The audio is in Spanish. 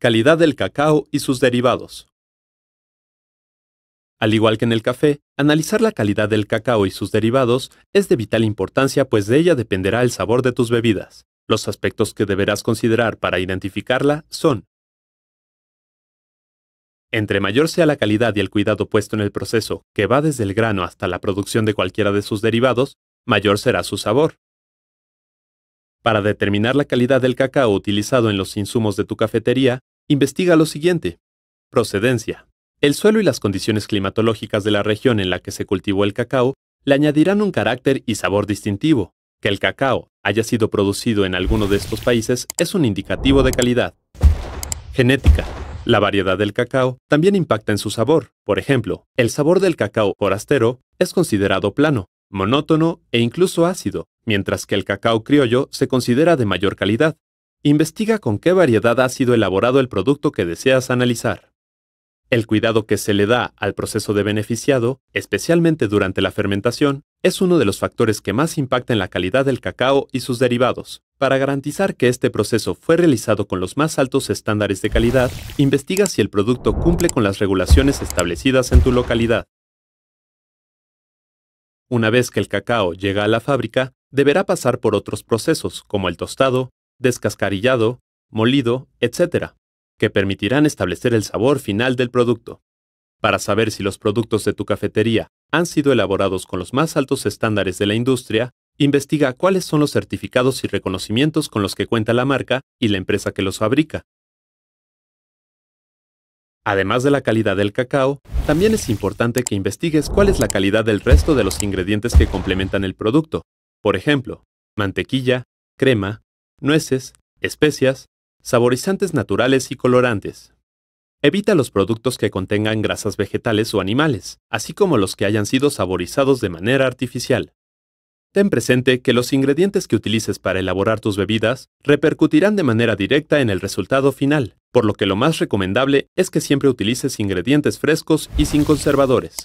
Calidad del cacao y sus derivados. Al igual que en el café, analizar la calidad del cacao y sus derivados es de vital importancia pues de ella dependerá el sabor de tus bebidas. Los aspectos que deberás considerar para identificarla son entre mayor sea la calidad y el cuidado puesto en el proceso, que va desde el grano hasta la producción de cualquiera de sus derivados, mayor será su sabor. Para determinar la calidad del cacao utilizado en los insumos de tu cafetería, investiga lo siguiente. Procedencia. El suelo y las condiciones climatológicas de la región en la que se cultivó el cacao le añadirán un carácter y sabor distintivo. Que el cacao haya sido producido en alguno de estos países es un indicativo de calidad. Genética. La variedad del cacao también impacta en su sabor. Por ejemplo, el sabor del cacao forastero es considerado plano, monótono e incluso ácido, mientras que el cacao criollo se considera de mayor calidad, Investiga con qué variedad ha sido elaborado el producto que deseas analizar. El cuidado que se le da al proceso de beneficiado, especialmente durante la fermentación, es uno de los factores que más impacta en la calidad del cacao y sus derivados. Para garantizar que este proceso fue realizado con los más altos estándares de calidad, investiga si el producto cumple con las regulaciones establecidas en tu localidad. Una vez que el cacao llega a la fábrica, deberá pasar por otros procesos, como el tostado, descascarillado, molido, etc., que permitirán establecer el sabor final del producto. Para saber si los productos de tu cafetería han sido elaborados con los más altos estándares de la industria, investiga cuáles son los certificados y reconocimientos con los que cuenta la marca y la empresa que los fabrica. Además de la calidad del cacao, también es importante que investigues cuál es la calidad del resto de los ingredientes que complementan el producto. Por ejemplo, mantequilla, crema, nueces, especias, saborizantes naturales y colorantes. Evita los productos que contengan grasas vegetales o animales, así como los que hayan sido saborizados de manera artificial. Ten presente que los ingredientes que utilices para elaborar tus bebidas repercutirán de manera directa en el resultado final, por lo que lo más recomendable es que siempre utilices ingredientes frescos y sin conservadores.